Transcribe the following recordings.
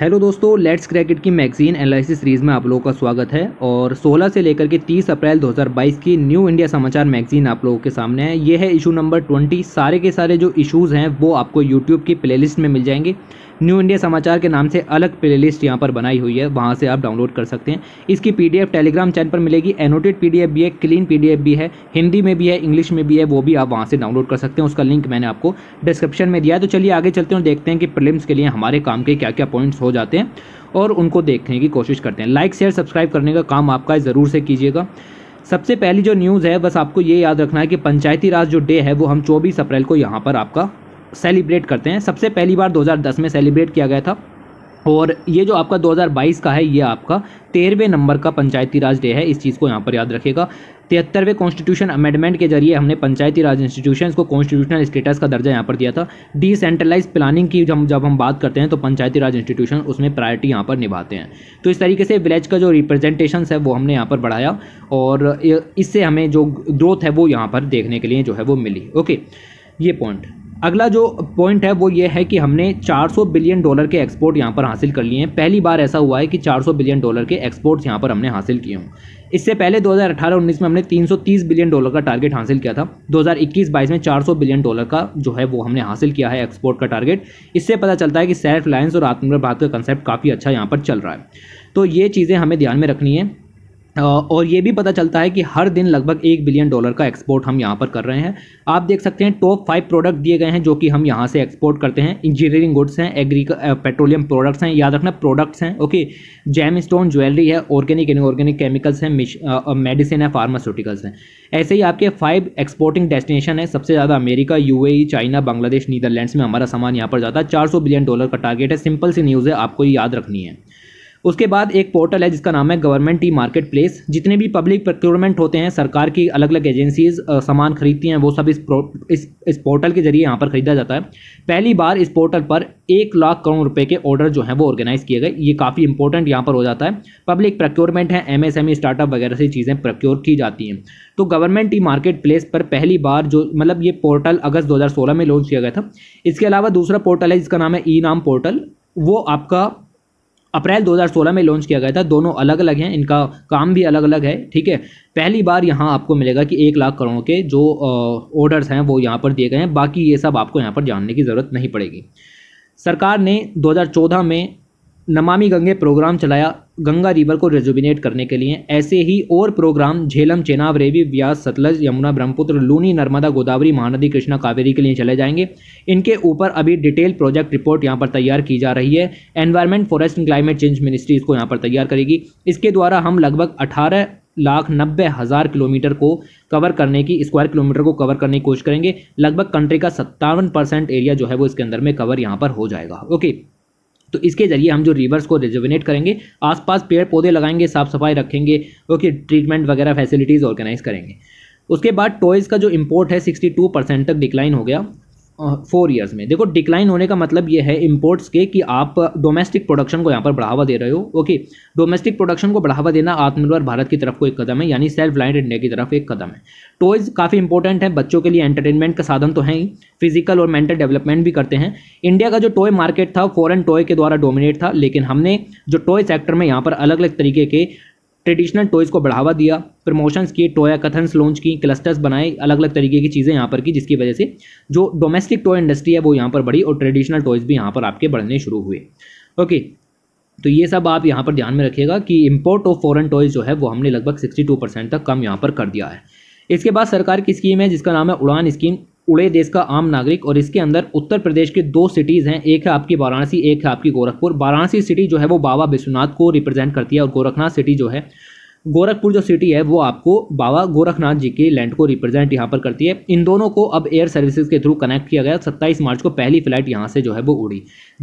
Hello दोस्तों let's क्रैकेट की magazine analysis series में आप लोगों का स्वागत है और 16 से लेकर के 30 अप्रैल 2022 की न्यू इंडिया समाचार मैगजीन आप लोगों के सामने है ये है इशू नंबर 20 सारे के सारे जो इश्यूज़ हैं वो आपको यूट्यूब की प्लेलिस्ट में मिल जाएंगे न्यू इंडिया समाचार के नाम से अलग प्लेलिस्ट यहाँ पर बनाई हुई है वहाँ से आप डाउनलोड कर सकते हैं इसकी पी टेलीग्राम चैनल पर मिलेगी एनोटेड पी भी है क्लीन पी भी है हिंदी में भी है इंग्लिश में भी है वो भी आप वहाँ से डाउनलोड कर सकते हैं उसका लिंक मैंने आपको डिस्क्रिप्शन में दिया तो चलिए आगे चलते हैं और देखते हैं कि प्रिलिम्स के लिए हमारे काम के क्या क्या पॉइंट्स हो जाते हैं और उनको देखने की कोशिश करते हैं लाइक शेयर सब्सक्राइब करने का काम आपका ज़रूर से कीजिएगा सबसे पहली जो न्यूज़ है बस आपको ये याद रखना है कि पंचायती राज जो डे है वो हम 24 अप्रैल को यहाँ पर आपका सेलिब्रेट करते हैं सबसे पहली बार 2010 में सेलिब्रेट किया गया था और ये जो आपका 2022 का है ये आपका तेरहवें नंबर का पंचायती राज डे है इस चीज़ को यहाँ पर याद रखेगा तिहत्तरवें कॉन्स्टिट्यूशन अमेंडमेंट के जरिए हमने पंचायती राज इंस्टीट्यूशन को कॉन्स्टिट्यूशनल स्टेटस का दर्जा यहाँ पर दिया था डिसेंट्रलाइज प्लानिंग की जब जब हम बात करते हैं तो पंचायती राज इंस्टीट्यूशन उसमें प्रायोरिटी यहाँ पर निभाते हैं तो इस तरीके से विलेज का जो रिप्रेजेंटेशन है वो हमने यहाँ पर बढ़ाया और इससे हमें जो ग्रोथ है वो यहाँ पर देखने के लिए जो है वो मिली ओके ये पॉइंट अगला जो पॉइंट है वो ये है कि हमने 400 बिलियन डॉलर के एक्सपोर्ट यहाँ पर हासिल कर लिए हैं पहली बार ऐसा हुआ है कि 400 बिलियन डॉलर के एक्सपोर्ट्स यहाँ पर हमने हासिल किए हों इससे पहले 2018-19 में हमने 330 बिलियन डॉलर का टारगेट हासिल किया था 2021-22 में 400 बिलियन डॉलर का जो है वो हमने हासिल किया है एक्सपोर्ट का टारगेट इससे पता चलता है कि सेल्फ रिलायंस और आत्मनिर्भर भारत का कंसेप्ट काफ़ी अच्छा यहाँ पर चल रहा है तो ये चीज़ें हमें ध्यान में रखनी है और ये भी पता चलता है कि हर दिन लगभग एक बिलियन डॉलर का एक्सपोर्ट हम यहाँ पर कर रहे हैं आप देख सकते हैं टॉप फाइव प्रोडक्ट दिए गए हैं जो कि हम यहाँ से एक्सपोर्ट करते हैं इंजीनियरिंग गुड्स हैं एग्री पेट्रोलियम प्रोडक्ट्स हैं याद रखना प्रोडक्ट्स हैं ओके जैम स्टोन ज्वेलरी है ऑर्गेनिक इनऑर्गेनिक केमिकल्स हैं मेडिसिन है फार्मास्यूटिकल्स हैं ऐसे ही आपके फाइव एक्सपोर्टिंग डेस्टिनेशन है सबसे ज़्यादा अमेरिका यू चाइना बांग्लादेश नीदरलैंड्स में हमारा सामान यहाँ पर जाता है चार बिलियन डॉलर का टारगेट है सिंपल सी न्यूज़ है आपको याद रखनी है उसके बाद एक पोर्टल है जिसका नाम है गवर्नमेंट टी मार्केट प्लेस जितने भी पब्लिक प्रोक्योरमेंट होते हैं सरकार की अलग अलग एजेंसीज सामान खरीदती हैं वो सब इस इस इस पोर्टल के जरिए यहाँ पर खरीदा जाता है पहली बार इस पोर्टल पर एक लाख करोड़ रुपए के ऑर्डर जो हैं वो ऑर्गेनाइज किए गए ये काफ़ी इंपॉर्टेंट यहाँ पर हो जाता है पब्लिक प्रोक्योरमेंट है एम स्टार्टअप वगैरह से चीज़ें प्रोक्योर की जाती हैं तो गवर्नमेंट टी मार्केट प्लेस पर पहली बार जो मतलब ये पोर्टल अगस्त दो में लॉन्च किया गया था इसके अलावा दूसरा पोर्टल है जिसका नाम है ई नाम पोर्टल वो आपका अप्रैल 2016 में लॉन्च किया गया था दोनों अलग अलग हैं इनका काम भी अलग अलग है ठीक है पहली बार यहाँ आपको मिलेगा कि एक लाख करोड़ के जो ऑर्डर्स हैं वो यहाँ पर दिए गए हैं बाकी ये सब आपको यहाँ पर जानने की ज़रूरत नहीं पड़ेगी सरकार ने 2014 में नमामि गंगे प्रोग्राम चलाया गंगा रिवर को रेजुबिनेट करने के लिए ऐसे ही और प्रोग्राम झेलम चेनाब रेवी व्यास सतलज यमुना ब्रह्मपुत्र लूनी नर्मदा गोदावरी महानदी कृष्णा कावेरी के लिए चले जाएंगे इनके ऊपर अभी डिटेल प्रोजेक्ट रिपोर्ट यहाँ पर तैयार की जा रही है environment forest and climate change ministry इसको यहाँ पर तैयार करेगी इसके द्वारा हम लगभग अठारह लाख नब्बे हज़ार किलोमीटर को कवर करने की स्क्वायर किलोमीटर को कवर करने की कोशिश करेंगे लगभग कंट्री का सत्तावन परसेंट एरिया जो है वो इसके अंदर में कवर यहाँ पर हो जाएगा ओके तो इसके ज़रिए हम जो रिवर्स को रिजोविनेट करेंगे आसपास पेड़ पौधे लगाएंगे साफ सफाई रखेंगे ओके ट्रीटमेंट वगैरह फैसिलिटीज़ ऑर्गेनाइज करेंगे उसके बाद टॉयज़ का जो इम्पोर्ट है टू परसेंट तक डिक्लाइन हो गया फोर ईयर्स में देखो डिक्लाइन होने का मतलब ये है इंपोर्ट्स के कि आप डोमेस्टिक प्रोडक्शन को यहाँ पर बढ़ावा दे रहे हो ओके डोमेस्टिक प्रोडक्शन को बढ़ावा देना आत्मनिर्भर भारत की तरफ को एक कदम है यानी सेल्फ रिलायंट इंडिया की तरफ एक कदम है टॉयज़ काफ़ी इंपॉर्टेंट है बच्चों के लिए एंटरटेनमेंट का साधन तो है ही फिजिकल और मेंटल डेवलपमेंट भी करते हैं इंडिया का जो टॉय मार्केट था फॉरन टॉय के द्वारा डोमिनेट था लेकिन हमने जो टॉय सेक्टर में यहाँ पर अलग अलग तरीके के ट्रेडिशनल टॉयज़ को बढ़ावा दिया प्रमोशंस किए टॉय कथन्स लॉन्च की क्लस्टर्स बनाए अलग अलग तरीके की चीज़ें यहाँ पर की जिसकी वजह से जो डोमेस्टिक टॉय इंडस्ट्री है वो यहाँ पर बढ़ी और ट्रेडिशनल टॉयज़ भी यहाँ पर आपके बढ़ने शुरू हुए ओके तो ये सब आप यहाँ पर ध्यान में रखिएगा कि इम्पोर्ट ऑफ फॉरन टॉयज़ जो है वो हमने लगभग सिक्सटी परसेंट तक कम यहाँ पर कर दिया है इसके बाद सरकार की स्कीम है जिसका नाम है उड़ान स्कीम उड़े देश का आम नागरिक और इसके अंदर उत्तर प्रदेश के दो सिटीज़ हैं एक है आपकी वाराणसी एक है आपकी गोरखपुर वाराणसी सिटी जो है वो बाबा विश्वनाथ को रिप्रेजेंट करती है और गोरखनाथ सिटी जो है गोरखपुर जो सिटी है वो आपको बाबा गोरखनाथ जी के लैंड को रिप्रेजेंट यहाँ पर करती है इन दोनों को अब एयर सर्विसेज के थ्रू कनेक्ट किया गया सत्ताईस मार्च को पहली फ्लाइट यहाँ से जो है वो उड़ी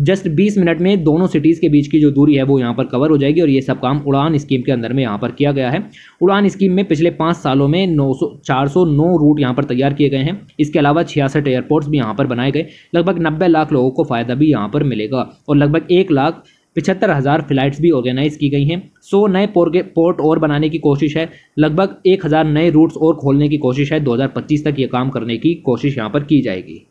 जस्ट बीस मिनट में दोनों सिटीज़ के बीच की जो दूरी है वो यहाँ पर कवर हो जाएगी और ये सब काम उड़ान स्कीम के अंदर में यहाँ पर किया गया है उड़ान स्कीम में पिछले पाँच सालों में नौ सौ रूट यहाँ पर तैयार किए गए हैं इसके अलावा छियासठ एयरपोर्ट्स भी यहाँ पर बनाए गए लगभग नब्बे लाख लोगों को फ़ायदा भी यहाँ पर मिलेगा और लगभग एक लाख पिछहत्तर हज़ार फ्लाइट्स भी ऑर्गेनाइज की गई हैं सौ नए पोर्ट और बनाने की कोशिश है लगभग एक हज़ार नए रूट्स और खोलने की कोशिश है 2025 तक ये काम करने की कोशिश यहाँ पर की जाएगी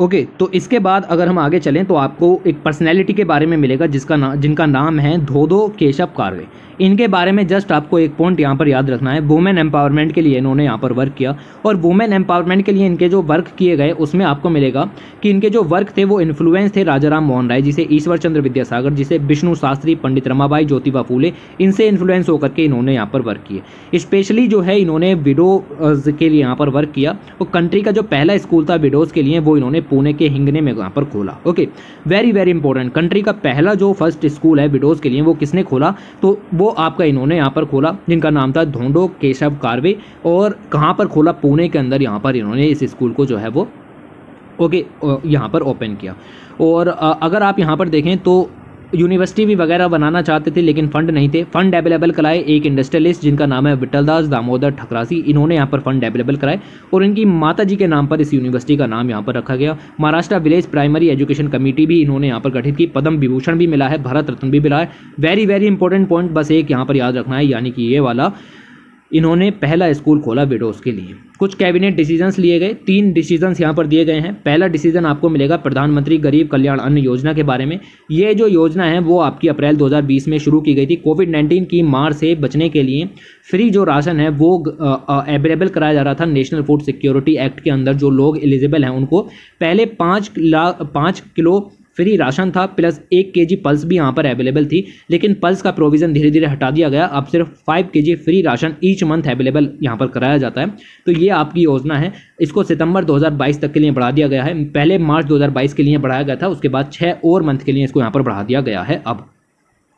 ओके okay, तो इसके बाद अगर हम आगे चलें तो आपको एक पर्सनैलिटी के बारे में मिलेगा जिसका ना जिनका नाम है धोधो केशव कार्वे इनके बारे में जस्ट आपको एक पॉइंट यहाँ पर याद रखना है वुमेन एम्पावरमेंट के लिए इन्होंने यहाँ पर वर्क किया और वुमेन एम्पावरमेंट के लिए इनके जो वर्क किए गए उसमें आपको मिलेगा कि इनके जो वर्क थे वो इन्फ्लुएंस थे राजा राम मोहन राय जिसे ईश्वर चंद्र विद्यासागर जिसे विष्णु शास्त्री पंडित रमाबाई ज्योतिबा फूले इनसे इन्फ्लुएंस होकर के इन्होंने यहाँ पर वर्क किए स्पेशली जो है इन्होंने विडोज के लिए यहाँ पर वर्क किया और कंट्री का जो पहला स्कूल था विडोज के लिए वो इन्होंने पुणे के हिंगने में यहाँ पर खोला okay very very important country का पहला जो फर्स्ट स्कूल है विडोज के लिए वो किसने खोला तो वो आपका इन्होंने यहाँ पर खोला जिनका नाम था धोंडो केशव कार्वे और कहाँ पर खोला पुणे के अंदर यहाँ पर इन्होंने इस स्कूल को जो है वो ओके यहाँ पर ओपन किया और अगर आप यहाँ पर देखें तो यूनिवर्सिटी भी वगैरह बनाना चाहते थे लेकिन फंड नहीं थे फंड अवेलेबल कराए एक इंडस्ट्रियलिस्ट जिनका नाम है दास दामोदर ठकरासी इन्होंने यहाँ पर फंड अवेलेबल कराए और इनकी माता जी के नाम पर इस यूनिवर्सिटी का नाम यहाँ पर रखा गया Maharashtra village primary education committee भी इन्होंने यहाँ पर गठित की पद्म विभूषण भी मिला है भारत रत्न भी मिला है वेरी वेरी इंपॉर्टेंट पॉइंट बस एक यहाँ पर याद रखना है यानी कि ये वाला इन्होंने पहला स्कूल खोला विडोज़ के लिए कुछ कैबिनेट डिसीजंस लिए गए तीन डिसीजंस यहाँ पर दिए गए हैं पहला डिसीजन आपको मिलेगा प्रधानमंत्री गरीब कल्याण अन्न योजना के बारे में ये जो योजना है वो आपकी अप्रैल 2020 में शुरू की गई थी कोविड 19 की मार से बचने के लिए फ्री जो राशन है वो अवेलेबल कराया जा रहा था नेशनल फूड सिक्योरिटी एक्ट के अंदर जो लोग एलिजिबल हैं उनको पहले पाँच लाख पाँच किलो फ्री राशन था प्लस एक के जी पल्स भी यहाँ पर अवेलेबल थी लेकिन पल्स का प्रोविज़न धीरे धीरे हटा दिया गया अब सिर्फ five K G free ration each month available यहाँ पर कराया जाता है तो ये आपकी योजना है इसको सितंबर 2022 तक के लिए बढ़ा दिया गया है पहले मार्च 2022 के लिए बढ़ाया गया था उसके बाद छः और मंथ के लिए इसको यहाँ पर बढ़ा दिया गया है अब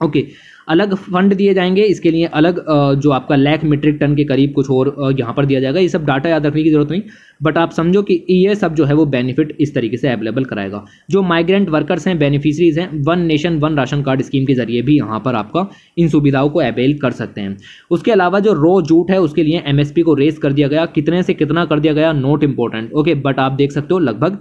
ओके okay. अलग फंड दिए जाएंगे इसके लिए अलग जो आपका लैख मीट्रिक टन के करीब कुछ और यहाँ पर दिया जाएगा ये सब डाटा याद रखने की जरूरत नहीं बट आप समझो कि ये सब जो है वो बेनिफिट इस तरीके से अवेलेबल कराएगा जो माइग्रेंट वर्कर्स हैं बेनिफिशरीज हैं one nation one ration card scheme के जरिए भी यहाँ पर आपका इन सुविधाओं को अवेल कर सकते हैं उसके अलावा जो रो जूट है उसके लिए एम को रेस कर दिया गया कितने से कितना कर दिया गया नॉट इम्पोर्टेंट ओके बट आप देख सकते हो लगभग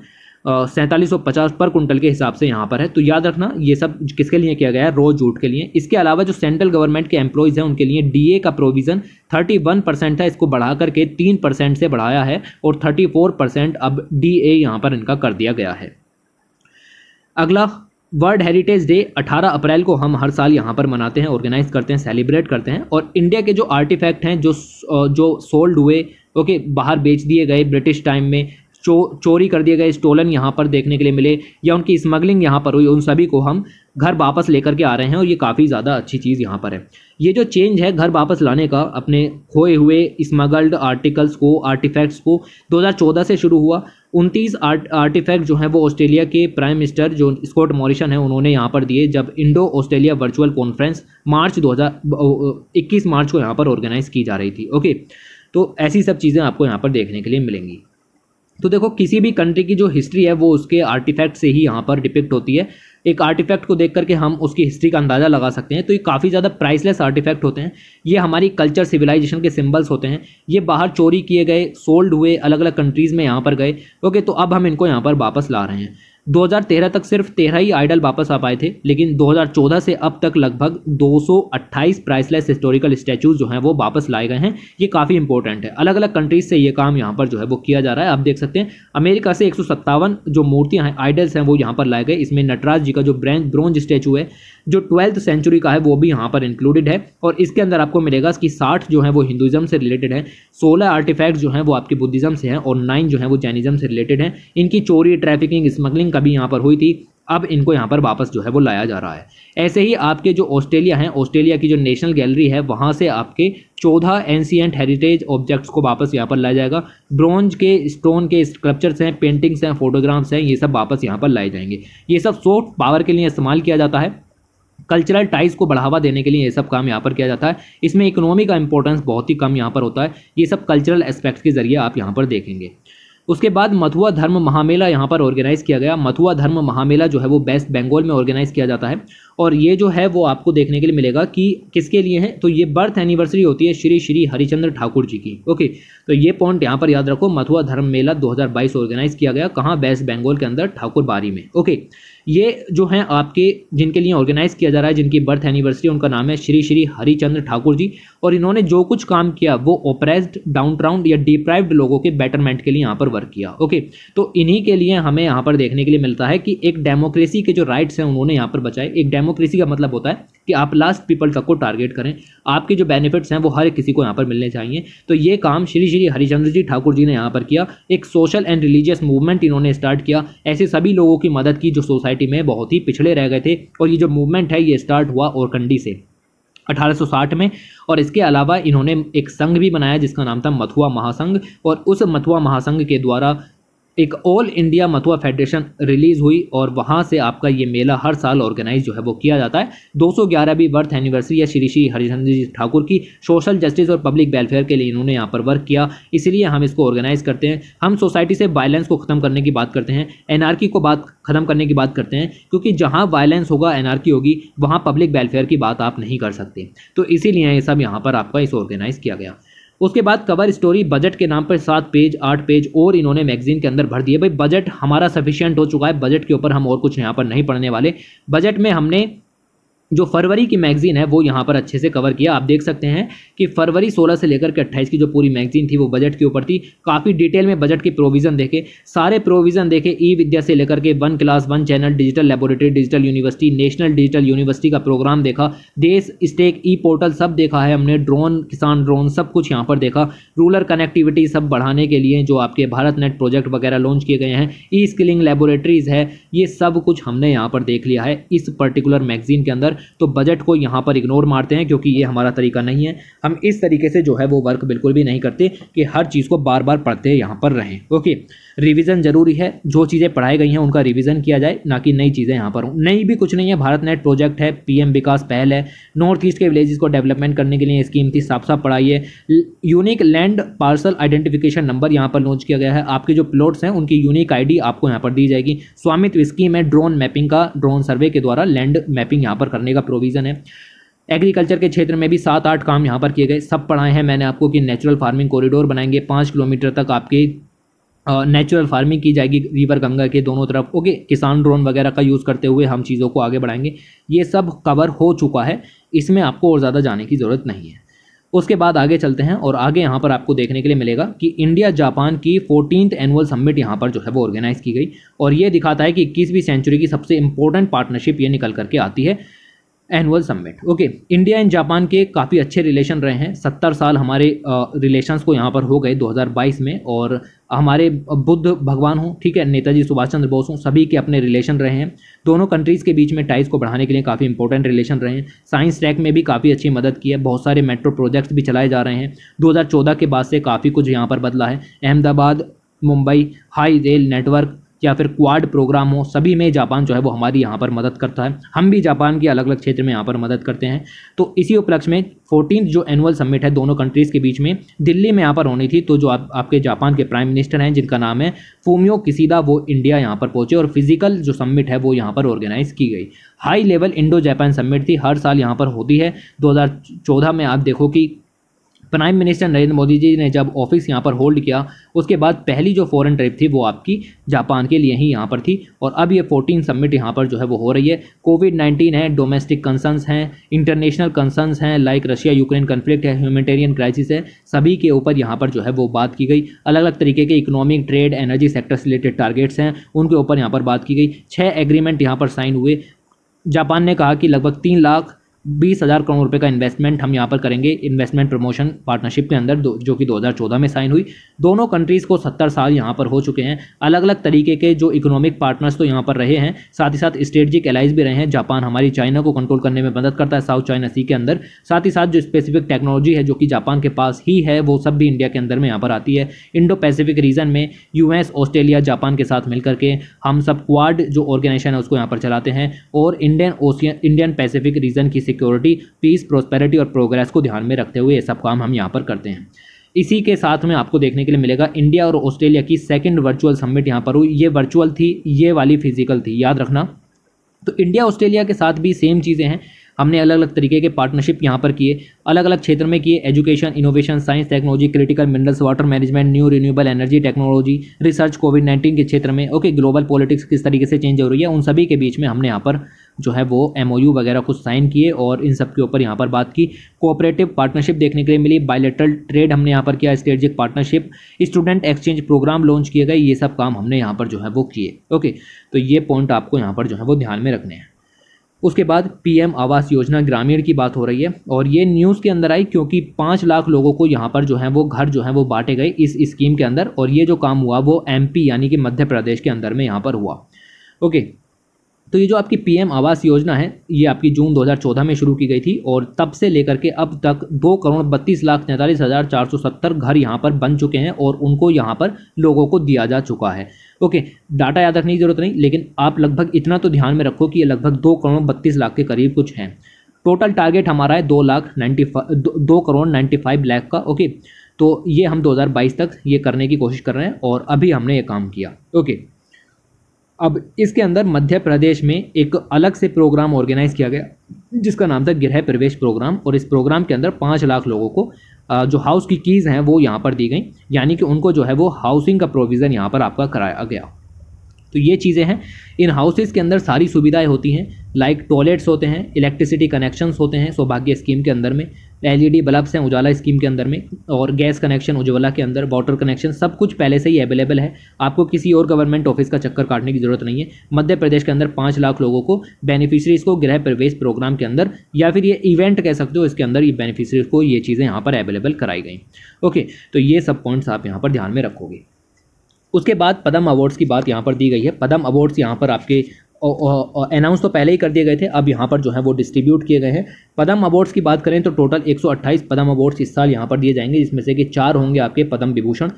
सैंतालीस सौ पचास पर कुंटल के हिसाब से यहाँ पर है तो याद रखना ये सब किसके लिए किया गया है रोज जूट के लिए इसके अलावा जो सेंट्रल गवर्नमेंट के एम्प्लॉयज़ हैं उनके लिए डीए का प्रोविज़न थर्टी वन परसेंट था इसको बढ़ा करके तीन परसेंट से बढ़ाया है और थर्टी फोर परसेंट अब डी ए यहाँ पर इनका कर दिया गया है अगला वर्ल्ड हेरिटेज डे 18 अप्रैल को हम हर साल यहाँ पर मनाते हैं ऑर्गेनाइज करते हैं सेलिब्रेट करते हैं और इंडिया के जो आर्टिफैक्ट हैं जो जो सोल्ड हुए ओके बाहर बेच दिए गए ब्रिटिश टाइम में चो, चोरी कर दिए गए स्टोलन यहाँ पर देखने के लिए मिले या उनकी स्मगलिंग यहाँ पर हुई उन सभी को हम घर वापस लेकर के आ रहे हैं और ये काफ़ी ज़्यादा अच्छी चीज़ यहाँ पर है ये जो चेंज है घर वापस लाने का अपने खोए हुए स्मगल्ड आर्टिकल्स को आर्टिफैक्ट्स को 2014 से शुरू हुआ उनतीस आर्ट आर्टिफैक्ट जो हैं वो ऑस्ट्रेलिया के प्राइम मिनिस्टर जो स्कॉट मॉरिशन है उन्होंने यहाँ पर दिए जब Indo Australia virtual conference March दो मार्च को यहाँ पर ऑर्गेनाइज़ की जा रही थी ओके तो ऐसी सब चीज़ें आपको यहाँ पर देखने के लिए मिलेंगी तो देखो किसी भी कंट्री की जो हिस्ट्री है वो उसके आर्टिफैक्ट से ही यहाँ पर डिपिक्ट होती है एक आर्टिफैक्ट को देख करके हम उसकी हिस्ट्री का अंदाज़ा लगा सकते हैं तो ये काफ़ी ज़्यादा प्राइसलेस आर्टिफैक्ट होते हैं ये हमारी कल्चर सिविलाइजेशन के सिंबल्स होते हैं ये बाहर चोरी किए गए सोल्ड हुए अलग अलग कंट्रीज़ में यहाँ पर गए ओके तो अब हम इनको यहाँ पर वापस ला रहे हैं 2013 तक सिर्फ तेरह ही आइडल वापस आ पाए थे लेकिन 2014 से अब तक लगभग 228 प्राइसलेस हिस्टोरिकल स्टैचूज जो हैं वो वापस लाए गए हैं ये काफ़ी इंपॉर्टेंट है अलग अलग कंट्रीज से ये काम यहाँ पर जो है वो किया जा रहा है आप देख सकते हैं अमेरिका से एक जो मूर्तियाँ हैं आइडल्स हैं वो यहाँ पर लाए गए इसमें नटराज जी का जो ब्रैंड ब्रोंज स्टैचू है जो ट्वेल्थ सेंचुरी का है वो भी यहाँ पर इंक्लूडेड है और इसके अंदर आपको मिलेगा कि साठ जो है वो हिंदुज़म से रिलेटेड है सोलह आर्टिफैक्ट जो है वो आपके बुद्धिज़्म से हैं और नाइन जो है वो जैनिज़्म से रिलेटेड हैं इनकी चोरी ट्रैफिकिंग स्मगलिंग तभी यहाँ पर हुई थी अब इनको यहाँ पर वापस जो है वो लाया जा रहा है ऐसे ही आपके जो ऑस्ट्रेलिया हैं ऑस्ट्रेलिया की जो नेशनल गैलरी है वहाँ से आपके चौदह एंशियंट हेरिटेज ऑब्जेक्ट्स को वापस यहाँ पर लाया जाएगा ब्रॉन्ज के स्टोन के स्क्रप्चर्स हैं पेंटिंग्स हैं फोटोग्राफ्स हैं ये सब वापस यहाँ पर लाए जाएंगे ये सब सॉफ्ट पावर के लिए इस्तेमाल किया जाता है कल्चरल टाइज को बढ़ावा देने के लिए ये सब काम यहाँ पर किया जाता है इसमें इकोनॉमी का इंपॉर्टेंस बहुत ही कम यहाँ पर होता है ये सब कल्चरल एस्पेक्ट्स के जरिए आप यहाँ पर देखेंगे उसके बाद मथुआ धर्म महामेला यहाँ पर ऑर्गेनाइज़ किया गया मथुआ धर्म महामेला जो है वो वेस्ट बंगाल में ऑर्गेनाइज़ किया जाता है और ये जो है वो आपको देखने के लिए मिलेगा कि किसके लिए है तो ये बर्थ एनिवर्सरी होती है श्री श्री हरिचंद्र ठाकुर जी की ओके तो ये पॉइंट यहाँ पर याद रखो मथुआ धर्म मेला दो ऑर्गेनाइज किया गया कहाँ वेस्ट बंगाल के अंदर ठाकुर बारी में ओके ये जो हैं आपके जिनके लिए ऑर्गेनाइज़ किया जा रहा है जिनकी बर्थ एनिवर्सरी उनका नाम है श्री श्री हरिचंद्र ठाकुर जी और इन्होंने जो कुछ काम किया वो ओपरेस्ड डाउन ट्राउंड या डिप्राइव्ड लोगों के बेटरमेंट के लिए यहाँ पर वर्क किया ओके तो इन्हीं के लिए हमें यहाँ पर देखने के लिए मिलता है कि एक डेमोक्रेसी के जो राइट्स हैं उन्होंने यहाँ पर बचाए एक डेमोक्रेसी का मतलब होता है कि आप लास्ट पीपल तक को टारगेट करें आपके जो बेनिफिट्स हैं वो हर किसी को यहाँ पर मिलने चाहिए तो ये काम श्री श्री हरिचंद्र जी ठाकुर जी ने यहाँ पर किया एक सोशल एंड रिलीजियस मूवमेंट इन्होंने स्टार्ट किया ऐसे सभी लोगों की मदद की जो सोसाइटी सोसाइटी में बहुत ही पिछड़े रह गए थे और ये जो मूवमेंट है ये स्टार्ट हुआ ओरकंडी से 1860 में और इसके अलावा इन्होंने एक संघ भी बनाया जिसका नाम था मथुआ महासंघ और उस मथुआ महासंघ के द्वारा एक all India Matua federation release हुई और वहाँ से आपका ये मेला हर साल ऑर्गेनाइज जो है वो किया जाता है 211वीं बर्थ एनिवर्सरी है श्री श्री हरिचंद्र जी ठाकुर की सोशल जस्टिस और पब्लिक वेलफेयर के लिए इन्होंने यहाँ पर वर्क किया इसलिए हम इसको ऑर्गेनाइज करते हैं हम सोसाइटी से वायलेंस को ख़त्म करने की बात करते हैं एनआरकी को बात ख़त्म करने की बात करते हैं क्योंकि जहाँ वायलेंस होगा एन होगी वहाँ पब्लिक वेलफेयर की बात आप नहीं कर सकते तो इसीलिए ये सब यहाँ पर आपका इस ऑर्गेनाइज़ किया गया उसके बाद कवर स्टोरी बजट के नाम पर सात पेज आठ पेज और इन्होंने मैगजीन के अंदर भर दिए भाई बजट हमारा सफिशियंट हो चुका है बजट के ऊपर हम और कुछ यहाँ पर नहीं पढ़ने वाले बजट में हमने जो फरवरी की मैगजीन है वो यहाँ पर अच्छे से कवर किया आप देख सकते हैं कि फरवरी 16 से लेकर के 28 की जो पूरी मैगजीन थी वो बजट के ऊपर थी काफ़ी डिटेल में बजट के प्रोविज़न देखे सारे प्रोविज़न देखे ई विद्या से लेकर के one class one channel digital laboratory digital university national digital university का प्रोग्राम देखा देश स्टेक ई पोर्टल सब देखा है हमने ड्रोन किसान ड्रोन सब कुछ यहाँ पर देखा रूरल कनेक्टिविटी सब बढ़ाने के लिए जो आपके भारत नेट प्रोजेक्ट वगैरह लॉन्च किए गए हैं ई स्किलिंग लेबोरेटरीज़ है ये सब कुछ हमने यहाँ पर देख लिया है इस पर्टिकुलर मैगजीन के अंदर तो बजट को यहाँ पर इग्नोर मारते हैं क्योंकि ये हमारा तरीका नहीं है हम इस तरीके से जो है वो वर्क बिल्कुल भी नहीं करते कि हर चीज़ को बार बार पढ़ते यहाँ पर रहें ओके रिवीजन जरूरी है जो चीज़ें पढ़ाई गई हैं उनका रिवीजन किया जाए ना कि नई चीज़ें यहाँ पर हों नई भी कुछ नहीं है भारत नेट प्रोजेक्ट है पीएम विकास पहल है नॉर्थ ईस्ट के विलेजेस को डेवलपमेंट करने के लिए स्कीम थी साफ साफ पढ़ाई है unique land parcel identification number यहाँ पर लॉन्च किया गया है आपके जो प्लॉट्स हैं उनकी यूनिक आई आपको यहाँ पर दी जाएगी स्वामित्व स्कीम है ड्रोन मैपिंग का ड्रोन सर्वे के द्वारा लैंड मैपिंग यहाँ पर करने का प्रोविजन है एग्रीकल्चर के क्षेत्र में भी सात आठ काम यहाँ पर किए गए सब पढ़ाए हैं मैंने आपको कि नेचुरल फार्मिंग कॉरिडोर बनाएंगे पाँच किलोमीटर तक आपके नेचुरल फार्मिंग की जाएगी रिवर गंगा के दोनों तरफ ओके किसान ड्रोन वगैरह का यूज़ करते हुए हम चीज़ों को आगे बढ़ाएंगे ये सब कवर हो चुका है इसमें आपको और ज़्यादा जाने की ज़रूरत नहीं है उसके बाद आगे चलते हैं और आगे यहाँ पर आपको देखने के लिए मिलेगा कि इंडिया जापान की फोर्टीन एनुअल समिट यहाँ पर जो है वो ऑर्गेनाइज की गई और ये दिखाता है कि इक्कीसवीं सेंचुरी की सबसे इंपॉर्टेंट पार्टनरशिप ये निकल करके आती है annual summit okay India and Japan के काफ़ी अच्छे रिलेशन रहे हैं सत्तर साल हमारे रिलेशंस को यहाँ पर हो गए 2022 में और हमारे बुद्ध भगवान हों ठीक है नेताजी सुभाष चंद्र बोस हों सभी के अपने रिलेशन रहे हैं दोनों कंट्रीज़ के बीच में टाइज को बढ़ाने के लिए काफ़ी इंपॉर्टेंट रिलेशन रहे हैं साइंस ट्रैक में भी काफ़ी अच्छी मदद की है बहुत सारे मेट्रो प्रोजेक्ट्स भी चलाए जा रहे हैं चौदह के बाद से काफ़ी कुछ यहाँ पर बदला है Ahmedabad Mumbai high rail network या फिर क्वाड प्रोग्राम हो सभी में जापान जो है वो हमारी यहाँ पर मदद करता है हम भी जापान के अलग अलग क्षेत्र में यहाँ पर मदद करते हैं तो इसी उपलक्ष्य में फोर्टीन जो एनुअल समिट है दोनों कंट्रीज़ के बीच में दिल्ली में यहाँ पर होनी थी तो जो आप, आपके जापान के प्राइम मिनिस्टर हैं जिनका नाम है फोमियो किसीदा वो इंडिया यहाँ पर पहुँचे और फिजिकल जो सम्मिट है वो यहाँ पर ऑर्गेनाइज की गई high level Indo Japan summit थी हर साल यहाँ पर होती है दो में आप देखो कि प्राइम मिनिस्टर नरेंद्र मोदी जी ने जब ऑफिस यहाँ पर होल्ड किया उसके बाद पहली जो फॉरेन ट्रिप थी वो आपकी जापान के लिए ही यहाँ पर थी और अब ये फोर्टीन समिट यहाँ पर जो है वो हो रही है कोविड नाइन्टीन है डोमेस्टिक कंसर्न्स हैं इंटरनेशनल कंसर्न्स हैं लाइक रशिया यूक्रेन कन्फ्लिक्ट है ह्यूमेटेरियन क्राइसिस है सभी के ऊपर यहाँ पर जो है वो बात की गई अलग अलग तरीके के इकोनॉमिक ट्रेड एनर्जी सेक्टर से रिलेटेड टारगेट्स हैं उनके ऊपर यहाँ पर बात की गई छः एग्रीमेंट यहाँ पर साइन हुए जापान ने कहा कि लगभग तीन लाख बीस हज़ार करोड़ रुपए का इन्वेस्टमेंट हम यहाँ पर करेंगे इन्वेस्टमेंट प्रमोशन पार्टनरशिप के अंदर जो कि 2014 में साइन हुई दोनों कंट्रीज़ को 70 साल यहाँ पर हो चुके हैं अलग अलग तरीके के जो इकोनॉमिक पार्टनर्स तो यहाँ पर रहे हैं साथ ही साथ स्ट्रेटजिक एलाइज भी रहे हैं जापान हमारी चाइना को कंट्रोल करने में मदद करता है साउथ चाइना सी के अंदर साथ ही साथ जो स्पेसिफिक टेक्नोलॉजी है जो कि जापान के पास ही है वो सब भी इंडिया के अंदर में यहाँ पर आती है इंडो पैसिफिक रीजन में यू ऑस्ट्रेलिया जापान के साथ मिलकर के हम सब क्वाड जो ऑर्गेनाइजेशन है उसको यहाँ पर चलाते हैं और Indian ocean Indian Pacific region की सिक्योरिटी पीस प्रोस्पेरिटी और प्रोग्रेस को ध्यान में रखते हुए ये सब काम हम यहाँ पर करते हैं इसी के साथ में आपको देखने के लिए मिलेगा इंडिया और ऑस्ट्रेलिया की सेकेंड वर्चुअल समिट यहाँ पर हुई ये वर्चुअल थी ये वाली फिजिकल थी याद रखना तो इंडिया ऑस्ट्रेलिया के साथ भी सेम चीज़ें हैं हमने अलग अलग तरीके के पार्टनरशिप यहाँ पर किए अलग अलग क्षेत्र में किए education innovation science technology critical minerals water management new renewable energy technology research Covid nineteen के क्षेत्र में ओके ग्लोबल पॉलिटिक्स किस तरीके से चेंज हो रही है उन सभी के बीच में हमने यहाँ पर जो है वो एम वगैरह कुछ साइन किए और इन सब के ऊपर यहाँ पर बात की कोऑपरेटिव पार्टनरशिप देखने के लिए मिली बायोलेटरल ट्रेड हमने यहाँ पर किया strategic partnership student exchange programme launch किए गए ये सब काम हमने यहाँ पर जो है वो किए ओके तो ये पॉइंट आपको यहाँ पर जो है वो ध्यान में रखने हैं उसके बाद पीएम आवास योजना ग्रामीण की बात हो रही है और ये न्यूज़ के अंदर आई क्योंकि पाँच लाख लोगों को यहाँ पर जो है वो घर जो है वो बांटे गए इस स्कीम के अंदर और ये जो काम हुआ वो एमपी यानी कि मध्य प्रदेश के अंदर में यहाँ पर हुआ ओके तो ये जो आपकी पीएम आवास योजना है ये आपकी जून 2014 में शुरू की गई थी और तब से लेकर के अब तक दो करोड़ बत्तीस लाख तैंतालीस हज़ार चार सौ सत्तर घर यहाँ पर बन चुके हैं और उनको यहाँ पर लोगों को दिया जा चुका है ओके डाटा याद रखने की ज़रूरत नहीं लेकिन आप लगभग इतना तो ध्यान में रखो कि ये लगभग दो करोड़ बत्तीस लाख के करीब कुछ हैं टोटल टारगेट हमारा है दो लाख नाइन्टी दो करोड़ नाइन्टी फाइव लाख का ओके तो ये हम 2022 तक ये करने की कोशिश कर रहे हैं और अभी हमने ये काम किया ओके अब इसके अंदर मध्य प्रदेश में एक अलग से प्रोग्राम ऑर्गेनाइज किया गया जिसका नाम था गृह प्रवेश प्रोग्राम और इस प्रोग्राम के अंदर पाँच लाख लोगों को जो हाउस की कीज़ हैं वो यहाँ पर दी गई यानी कि उनको जो है वो हाउसिंग का प्रोविज़न यहाँ पर आपका कराया गया तो ये चीज़ें हैं इन हाउसेज़ के अंदर सारी सुविधाएं होती हैं लाइक टॉयलेट्स होते हैं इलेक्ट्रिसिटी कनेक्शंस होते हैं सौभाग्य स्कीम के अंदर में एलईडी बल्ब्स हैं उजाला स्कीम के अंदर में और गैस कनेक्शन उज्ज्वला के अंदर वाटर कनेक्शन सब कुछ पहले से ही अवेलेबल है आपको किसी और गवर्नमेंट ऑफिस का चक्कर काटने की जरूरत नहीं है मध्य प्रदेश के अंदर पाँच लाख लोगों को बेनिफिशरीज को गृह प्रवेश प्रोग्राम के अंदर या फिर ये इवेंट कह सकते हो इसके अंदर ये बेनिफिशरीज को ये चीज़ें यहाँ पर अवेलेबल कराई गई ओके तो ये सब पॉइंट्स आप यहाँ पर ध्यान में रखोगे उसके बाद पदम अवार्ड्स की बात यहाँ पर दी गई है पदम अवार्ड्स यहाँ पर आपके अनाउंस तो पहले ही कर दिए गए थे अब यहाँ पर जो है वो डिस्ट्रीब्यूट किए गए हैं पदम अवार्ड्स की बात करें तो टोटल 128 पदम अवार्ड्स इस साल यहाँ पर दिए जाएंगे जिसमें से कि चार होंगे आपके पदम विभूषण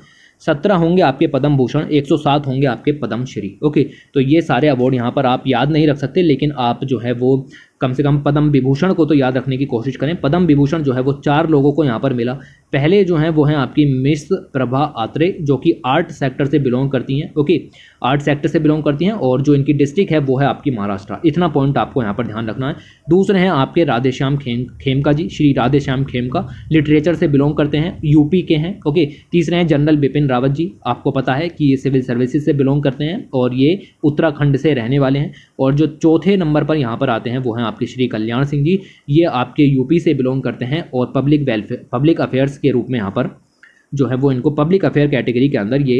सत्रह होंगे आपके पदम भूषण एक सौ सात होंगे आपके पद्म श्री ओके तो ये सारे अवार्ड यहाँ पर आप याद नहीं रख सकते लेकिन आप जो है वो कम से कम पद्म विभूषण को तो याद रखने की कोशिश करें पद्म विभूषण जो है वो चार लोगों को यहाँ पर मिला पहले जो हैं वो हैं आपकी मिस प्रभा आत्रे जो कि आर्ट सेक्टर से बिलोंग करती हैं ओके आर्ट सेक्टर से बिलोंग करती हैं और जो इनकी डिस्ट्रिक्ट है वो है आपकी महाराष्ट्र इतना पॉइंट आपको यहाँ पर ध्यान रखना है दूसरे हैं आपके राधेश्याम खेम खेमका जी श्री राधेश्याम खेमका लिटरेचर से बिलोंग करते हैं यूपी के हैं ओके तीसरे हैं जनरल बिपिन रावत जी आपको पता है कि ये सिविल सर्विसेज से बिलोंग करते हैं और ये उत्तराखंड से रहने वाले हैं और जो चौथे नंबर पर यहाँ पर आते हैं वो हैं आपके श्री कल्याण सिंह जी ये आपके यूपी से बिलोंग करते हैं और पब्लिक वेलफेयर पब्लिक अफेयर्स के रूप में यहाँ पर जो है वो इनको पब्लिक अफेयर कैटेगरी के अंदर ये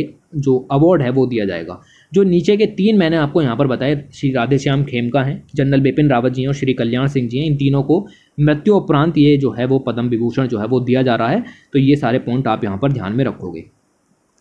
जो अवार्ड है वो दिया जाएगा जो नीचे के तीन मैंने आपको यहाँ पर बताया श्री राधेश्याम खेमका हैं जनरल बिपिन रावत जी हैं और श्री कल्याण सिंह जी हैं इन तीनों को मृत्यु उपरांत ये जो है वो पद्म विभूषण जो है वो दिया जा रहा है तो ये सारे पॉइंट आप यहाँ पर ध्यान में रखोगे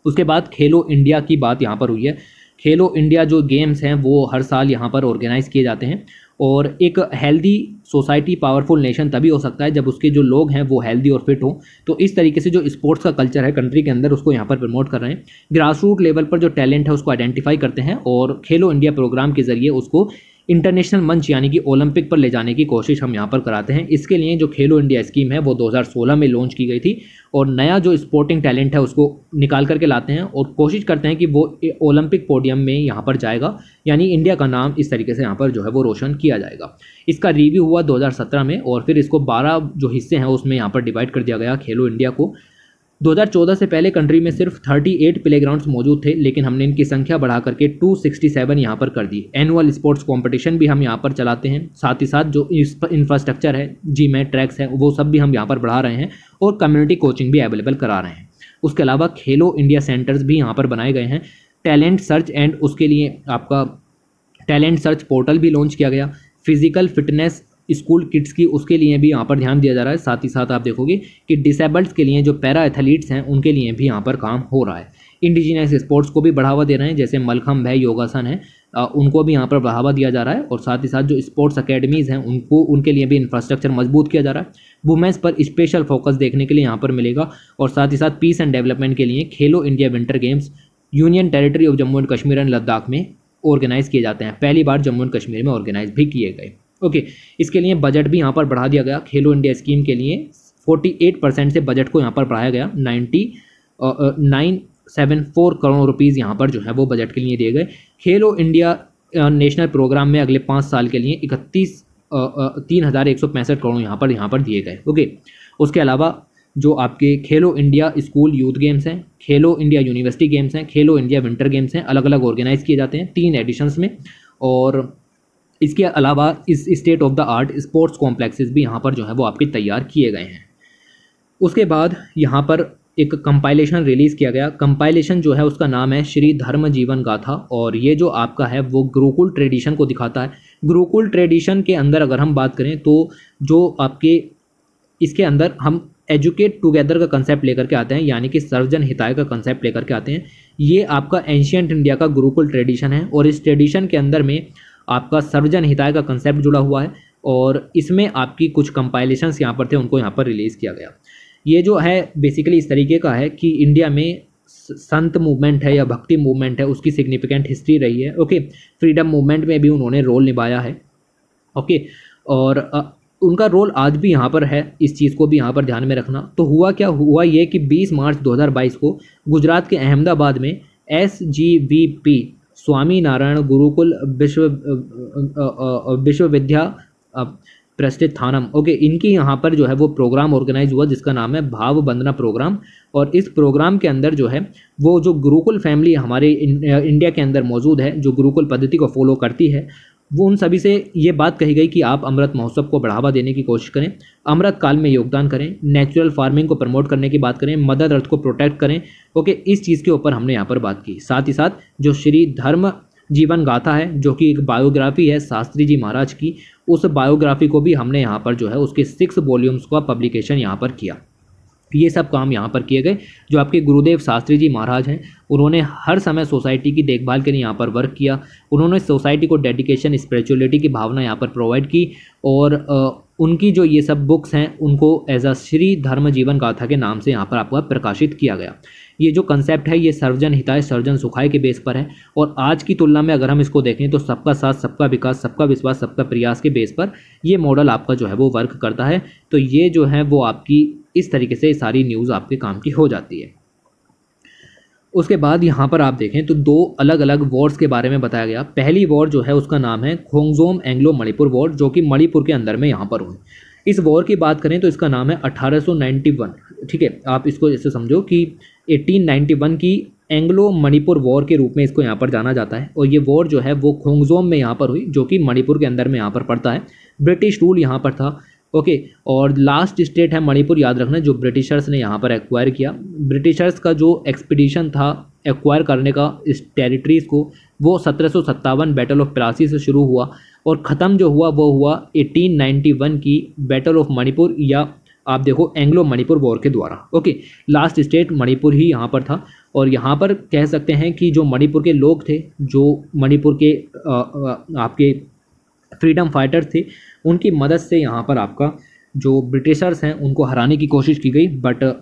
उसके बाद खेलो इंडिया की बात यहाँ पर हुई है खेलो इंडिया जो गेम्स हैं वो हर साल यहाँ पर ऑर्गेनाइज़ किए जाते हैं और एक हेल्दी सोसाइटी पावरफुल नेशन तभी हो सकता है जब उसके जो लोग हैं वो हेल्दी और फिट हों तो इस तरीके से जो स्पोर्ट्स का कल्चर है कंट्री के अंदर उसको यहाँ पर प्रमोट कर रहे हैं ग्रास रूट लेवल पर जो टैलेंट है उसको आइडेंटिफाई करते हैं और खेलो इंडिया प्रोग्राम के ज़रिए उसको इंटरनेशनल मंच यानी कि ओलंपिक पर ले जाने की कोशिश हम यहाँ पर कराते हैं इसके लिए जो खेलो इंडिया स्कीम है वो 2016 में लॉन्च की गई थी और नया जो स्पोर्टिंग टैलेंट है उसको निकाल करके लाते हैं और कोशिश करते हैं कि वो ओलंपिक पोडियम में यहाँ पर जाएगा यानी इंडिया का नाम इस तरीके से यहाँ पर जो है वो रोशन किया जाएगा इसका रिव्यू हुआ 2017 में और फिर इसको 12 जो हिस्से हैं उसमें यहाँ पर डिवाइड कर दिया गया खेलो इंडिया को 2014 से पहले कंट्री में सिर्फ 38 प्ले मौजूद थे लेकिन हमने इनकी संख्या बढ़ा करके 267 यहाँ पर कर दी एनुअल स्पोर्ट्स कंपटीशन भी हम यहाँ पर चलाते हैं साथ ही साथ जो इंफ्रास्ट्रक्चर है जिम है ट्रैक्स है वो सब भी हम यहाँ पर बढ़ा रहे हैं और कम्युनिटी कोचिंग भी अवेलेबल करा रहे हैं उसके अलावा खेलो इंडिया सेंटर्स भी यहाँ पर बनाए गए हैं टैलेंट सर्च एंड उसके लिए आपका टैलेंट सर्च पोर्टल भी लॉन्च किया गया फिजिकल फिटनेस स्कूल किड्स की उसके लिए भी यहाँ पर ध्यान दिया जा रहा है साथ ही साथ आप देखोगे कि डिसेबल्ड के लिए जो पैरा एथलीट्स हैं उनके लिए भी यहाँ पर काम हो रहा है इंडिजीनियस स्पोर्ट्स को भी बढ़ावा दे रहे हैं जैसे मलखम है योगासन है उनको भी यहाँ पर बढ़ावा दिया जा रहा है और साथ ही साथ जो स्पोर्ट्स अकेडमीज़ हैं उनको उनके लिए भी इंफ्रास्ट्रक्चर मजबूत किया जा रहा है वुमेंस पर स्पेशल फोकस देखने के लिए यहाँ पर मिलेगा और साथ ही साथ पीस एंड डेवलपमेंट के लिए Khelo India winter games union territory of Jammu and Kashmir and Ladakh में ऑर्गेनाइज़ किए जाते हैं पहली बार जम्मू एंड कश्मीर में ऑर्गेनाइज भी किए गए ओके इसके लिए बजट भी यहाँ पर बढ़ा दिया गया खेलो इंडिया स्कीम के लिए फोर्टी एट परसेंट से बजट को यहाँ पर बढ़ाया गया ninety nine seven four crore rupees यहाँ पर जो है वो बजट के लिए दिए गए खेलो इंडिया नेशनल प्रोग्राम में अगले पाँच साल के लिए इकतीस तीन हज़ार एक सौ पैंसठ करोड़ यहाँ पर यहाँ पर दिए गए ओके उसके अलावा जो आपके खेलो इंडिया स्कूल यूथ गेम्स हैं खेलो इंडिया यूनिवर्सिटी गेम्स हैं खेलो इंडिया विंटर गेम्स हैं अलग अलग ऑर्गेनाइज किए जाते हैं तीन एडिशंस में और इसके अलावा इस state of the art sports complexes भी यहाँ पर जो है वो आपके तैयार किए गए हैं उसके बाद यहाँ पर एक कंपाइलेशन रिलीज़ किया गया कंपाइलेशन जो है उसका नाम है श्री धर्म जीवन गाथा और ये जो आपका है वो गुरुकुल ट्रेडिशन को दिखाता है गुरुकुल ट्रेडिशन के अंदर अगर हम बात करें तो जो आपके इसके अंदर हम एजुकेट टुगेदर का कंसेप्ट लेकर के आते हैं यानी कि सर्वजन हिताय का कंसेप्ट लेकर के आते हैं ये आपका एंशियंट इंडिया का गुरुकुल ट्रेडिशन है और इस ट्रेडिशन के अंदर में आपका सर्वजन हिताय का कंसेप्ट जुड़ा हुआ है और इसमें आपकी कुछ कंपाइलेशंस यहाँ पर थे उनको यहाँ पर रिलीज़ किया गया ये जो है बेसिकली इस तरीके का है कि इंडिया में संत मूवमेंट है या भक्ति मूवमेंट है उसकी सिग्निफिकेंट हिस्ट्री रही है ओके फ्रीडम मूवमेंट में भी उन्होंने रोल निभाया है ओके और उनका रोल आज भी यहाँ पर है इस चीज़ को भी यहाँ पर ध्यान में रखना तो हुआ क्या हुआ ये कि 20 मार्च 2022 को गुजरात के अहमदाबाद में S G V P Swami Narayan Gurukul Vishwa Vishwavidya प्रस्थित थानम okay इनकी यहाँ पर जो है वो प्रोग्राम ऑर्गेनाइज हुआ जिसका नाम है भाव बंदना प्रोग्राम और इस प्रोग्राम के अंदर जो है वो जो गुरुकुल फैमिली हमारे इंडिया के अंदर मौजूद है जो गुरुकुल पद्धति को फॉलो करती है वो उन सभी से ये बात कही गई कि आप अमृत महोत्सव को बढ़ावा देने की कोशिश करें अमृत काल में योगदान करें नेचुरल फार्मिंग को प्रमोट करने की बात करें मदर अर्थ को प्रोटेक्ट करें ओके इस चीज़ के ऊपर हमने यहाँ पर बात की साथ ही साथ जो श्री धर्म जीवन गाथा है जो कि एक बायोग्राफी है शास्त्री जी महाराज की उस बायोग्राफी को भी हमने यहाँ पर जो है उसके सिक्स वॉल्यूम्स का पब्लिकेशन यहाँ पर किया ये सब काम यहाँ पर किए गए जो आपके गुरुदेव शास्त्री जी महाराज हैं उन्होंने हर समय सोसाइटी की देखभाल के लिए यहाँ पर वर्क किया उन्होंने सोसाइटी को डेडिकेशन स्पिरिचुअलिटी की भावना यहाँ पर प्रोवाइड की और उनकी जो ये सब बुक्स हैं उनको एज अ श्री धर्म जीवन गाथा के नाम से यहाँ पर आपका प्रकाशित किया गया ये जो कंसेप्ट है ये सर्वजन हिताय सर्वजन सुखाय के बेस पर है और आज की तुलना में अगर हम इसको देखें तो सबका साथ सबका विकास सबका विश्वास सबका प्रयास के बेस पर ये मॉडल आपका जो है वो वर्क करता है तो ये जो है वो आपकी इस तरीके से सारी न्यूज़ आपके काम की हो जाती है उसके बाद यहाँ पर आप देखें तो दो अलग अलग वॉर्स के बारे में बताया गया पहली वॉर जो है उसका नाम है खोंगजोम एंग्लो मणिपुर वार्ड जो कि मणिपुर के अंदर में यहाँ पर हुई इस वॉर की बात करें तो इसका नाम है 1891 ठीक है आप इसको ऐसे समझो कि 1891 की एंग्लो मणिपुर वॉर के रूप में इसको यहाँ पर जाना जाता है और ये वॉर जो है वो खोंगजोम में यहाँ पर हुई जो कि मणिपुर के अंदर में यहाँ पर पड़ता है ब्रिटिश रूल यहाँ पर था ओके okay, और लास्ट स्टेट है मणिपुर याद रखना जो ब्रिटिशर्स ने यहाँ पर एक्वायर किया ब्रिटिशर्स का जो एक्सपीडिशन था एक्वायर करने का इस टेरिटरीज़ को वो सत्रह बैटल ऑफ पलासी से शुरू हुआ और ख़त्म जो हुआ वो हुआ 1891 की बैटल ऑफ मणिपुर या आप देखो एंग्लो मणिपुर वॉर के द्वारा ओके लास्ट स्टेट मणिपुर ही यहाँ पर था और यहाँ पर कह सकते हैं कि जो मणिपुर के लोग थे जो मणिपुर के आ, आ, आपके फ्रीडम फाइटर्स थे उनकी मदद से यहाँ पर आपका जो ब्रिटिशर्स हैं उनको हराने की कोशिश की गई बट uh,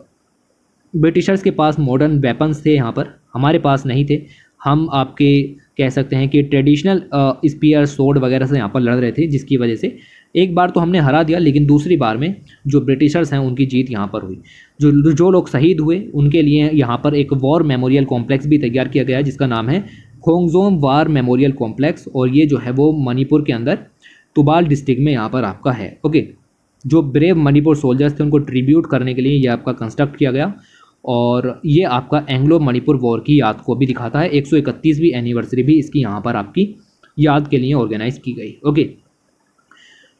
ब्रिटिशर्स के पास मॉडर्न वेपन्स थे यहाँ पर हमारे पास नहीं थे हम आपके कह सकते हैं कि ट्रेडिशनल स्पीयर सोड वगैरह से यहाँ पर लड़ रहे थे जिसकी वजह से एक बार तो हमने हरा दिया लेकिन दूसरी बार में जो ब्रिटिशर्स हैं उनकी जीत यहाँ पर हुई जो जो लोग शहीद हुए उनके लिए यहाँ पर एक वॉर मेमोरियल कॉम्प्लेक्स भी तैयार किया गया जिसका नाम है खोंगजोम वार मेमोरियल कॉम्प्लेक्स और ये जो है वो मणिपुर के अंदर तुबाल डिस्ट्रिक्ट में यहाँ पर आपका है ओके जो ब्रेव मणिपुर सोल्जर्स थे उनको ट्रिब्यूट करने के लिए ये आपका कंस्ट्रक्ट किया गया और ये आपका एंग्लो मणिपुर वॉर की याद को भी दिखाता है एक एनिवर्सरी भी इसकी यहाँ पर आपकी याद के लिए ऑर्गेनाइज की गई ओके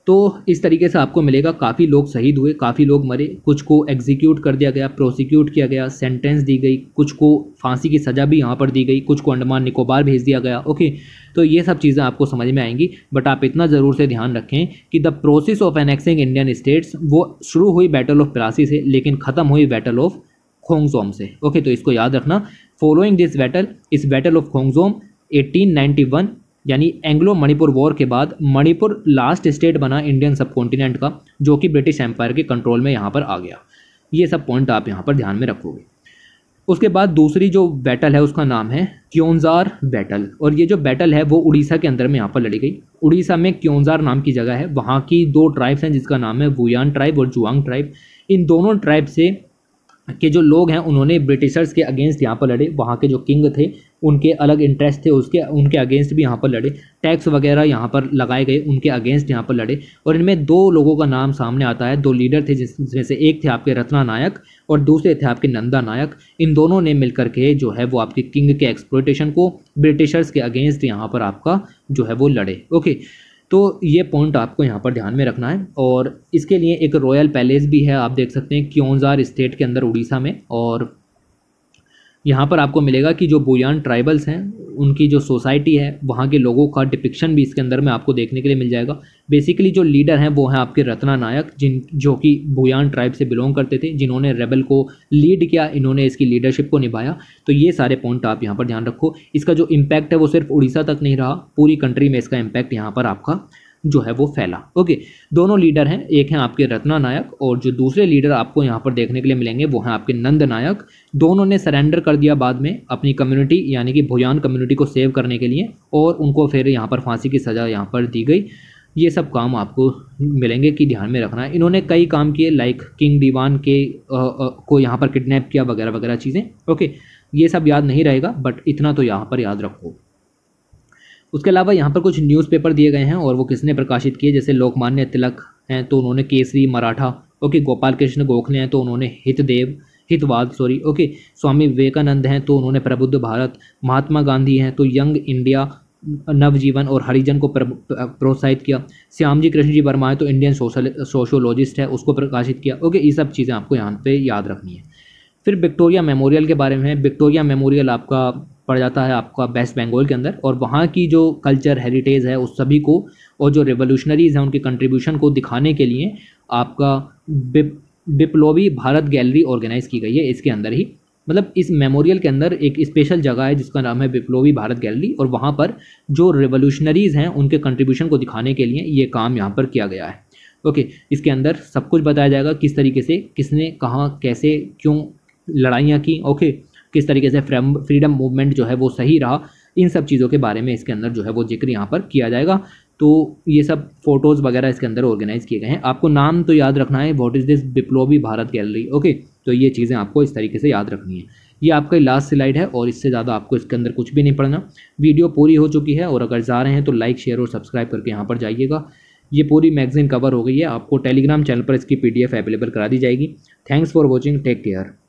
तो इस तरीके से आपको मिलेगा काफ़ी लोग शहीद हुए काफ़ी लोग मरे कुछ को एग्जीक्यूट कर दिया गया प्रोसिक्यूट किया गया सेंटेंस दी गई कुछ को फांसी की सज़ा भी यहाँ पर दी गई कुछ को अंडमान निकोबार भेज दिया गया ओके तो ये सब चीज़ें आपको समझ में आएंगी बट आप इतना ज़रूर से ध्यान रखें कि the process of annexing Indian states वो शुरू हुई बैटल ऑफ प्लासी से लेकिन ख़त्म हुई बैटल ऑफ खोंगजोम से ओके तो इसको याद रखना फॉलोइंग दिस बैटल इस बैटल ऑफ खोंगजोम 1891 यानी एंग्लो मणिपुर वॉर के बाद मणिपुर लास्ट स्टेट बना इंडियन सब कॉन्टिनेंट का जो कि ब्रिटिश एम्पायर के कंट्रोल में यहाँ पर आ गया ये सब पॉइंट आप यहाँ पर ध्यान में रखोगे उसके बाद दूसरी जो बैटल है उसका नाम है क्योंजार बैटल और ये जो बैटल है वो उड़ीसा के अंदर में यहाँ पर लड़ी गई उड़ीसा में क्योंजार नाम की जगह है वहाँ की दो ट्राइब्स हैं जिसका नाम है वुयान ट्राइब और जुआंग ट्राइब इन दोनों ट्राइब से के जो लोग हैं उन्होंने ब्रिटिशर्स के अगेंस्ट यहाँ पर लड़े वहाँ के जो किंग थे उनके अलग इंटरेस्ट थे उसके उनके अगेंस्ट भी यहाँ पर लड़े टैक्स वगैरह यहाँ पर लगाए गए उनके अगेंस्ट यहाँ पर लड़े और इनमें दो लोगों का नाम सामने आता है दो लीडर थे जिसमें से एक थे आपके रत्ना नायक और दूसरे थे आपके नंदा नायक इन दोनों ने मिलकर के जो है वो आपके किंग के एक्सप्लोटेशन को ब्रिटिशर्स के अगेंस्ट यहाँ पर आपका जो है वो लड़े ओके तो ये पॉइंट आपको यहाँ पर ध्यान में रखना है और इसके लिए एक रॉयल पैलेस भी है आप देख सकते हैं क्योंजार स्टेट के अंदर उड़ीसा में और यहाँ पर आपको मिलेगा कि जो बुयान ट्राइबल्स हैं उनकी जो सोसाइटी है वहाँ के लोगों का डिपिक्शन भी इसके अंदर में आपको देखने के लिए मिल जाएगा बेसिकली जो लीडर हैं वो हैं आपके रत्ना नायक जिन जो कि भूयान ट्राइब से बिलोंग करते थे जिन्होंने रेबल को लीड किया इन्होंने इसकी लीडरशिप को निभाया तो ये सारे पॉइंट आप यहाँ पर ध्यान रखो इसका जो इम्पैक्ट है वो सिर्फ उड़ीसा तक नहीं रहा पूरी कंट्री में इसका इम्पैक्ट यहाँ पर आपका जो है वो फैला ओके दोनों लीडर हैं एक हैं आपके रत्ना नायक और जो दूसरे लीडर आपको यहाँ पर देखने के लिए मिलेंगे वो हैं आपके नंद नायक दोनों ने सरेंडर कर दिया बाद में अपनी कम्युनिटी यानी कि भुजान कम्युनिटी को सेव करने के लिए और उनको फिर यहाँ पर फांसी की सज़ा यहाँ पर दी गई ये सब काम आपको मिलेंगे कि ध्यान में रखना है इन्होंने कई काम किए लाइक किंग दीवान के आ, आ, को यहाँ पर किडनैप किया वगैरह वगैरह चीज़ें ओके ये सब याद नहीं रहेगा बट इतना तो यहाँ पर याद रखो उसके अलावा यहाँ पर कुछ न्यूज़पेपर दिए गए हैं और वो किसने प्रकाशित किए जैसे लोकमान्य तिलक हैं तो उन्होंने केसरी मराठा ओके गोपाल कृष्ण गोखले हैं तो उन्होंने हितदेव हितवाद सॉरी ओके स्वामी विवेकानंद हैं तो उन्होंने प्रबुद्ध भारत महात्मा गांधी हैं तो यंग इंडिया नवजीवन और हरिजन को प्रोत्साहित किया श्यामजी कृष्ण जी वर्मा है तो इंडियन सोशल सोशोलॉजिस्ट है उसको प्रकाशित किया ओके ये सब चीज़ें आपको यहाँ पे याद रखनी है फिर विक्टोरिया मेमोरियल के बारे में विक्टोरिया मेमोरियल आपका पड़ जाता है आपका वेस्ट बंगाल के अंदर और वहाँ की जो कल्चर हेरिटेज है उस सभी को और जो रेवोल्यूशनरीज़ हैं उनके कंट्रीब्यूशन को दिखाने के लिए आपका विप्लवी भारत गैलरी ऑर्गेनाइज़ की गई है इसके अंदर ही मतलब इस मेमोरियल के अंदर एक स्पेशल जगह है जिसका नाम है विप्लवी भारत गैलरी और वहाँ पर जो रेवोल्यूशनरीज़ हैं उनके कंट्रीब्यूशन को दिखाने के लिए ये काम यहाँ पर किया गया है ओके इसके अंदर सब कुछ बताया जाएगा किस तरीके से किसने कहाँ कैसे क्यों लड़ाइयाँ की ओके किस तरीके से फ्रीडम मूवमेंट जो है वो सही रहा इन सब चीज़ों के बारे में इसके अंदर जो है वो जिक्र यहाँ पर किया जाएगा तो ये सब फोटोज़ वगैरह इसके अंदर ऑर्गेनाइज किए गए हैं आपको नाम तो याद रखना है what is this Biplobi Bharat gallery okay तो ये चीज़ें आपको इस तरीके से याद रखनी है ये आपका लास्ट स्लाइड है और इससे ज़्यादा आपको इसके अंदर कुछ भी नहीं पढ़ना वीडियो पूरी हो चुकी है और अगर जा रहे हैं तो लाइक शेयर और सब्सक्राइब करके यहाँ पर जाइएगा ये पूरी मैगजीन कवर हो गई है आपको टेलीग्राम चैनल पर इसकी पीडीएफ अवेलेबल करा दी जाएगी thanks for watching take care